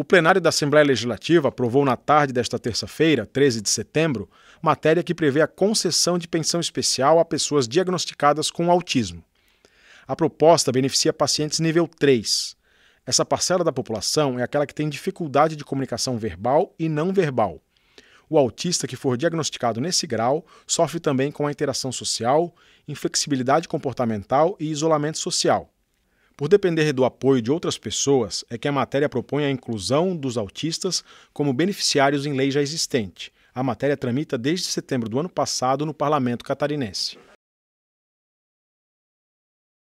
O plenário da Assembleia Legislativa aprovou na tarde desta terça-feira, 13 de setembro, matéria que prevê a concessão de pensão especial a pessoas diagnosticadas com autismo. A proposta beneficia pacientes nível 3. Essa parcela da população é aquela que tem dificuldade de comunicação verbal e não verbal. O autista que for diagnosticado nesse grau sofre também com a interação social, inflexibilidade comportamental e isolamento social. Por depender do apoio de outras pessoas, é que a matéria propõe a inclusão dos autistas como beneficiários em lei já existente. A matéria tramita desde setembro do ano passado no parlamento catarinense.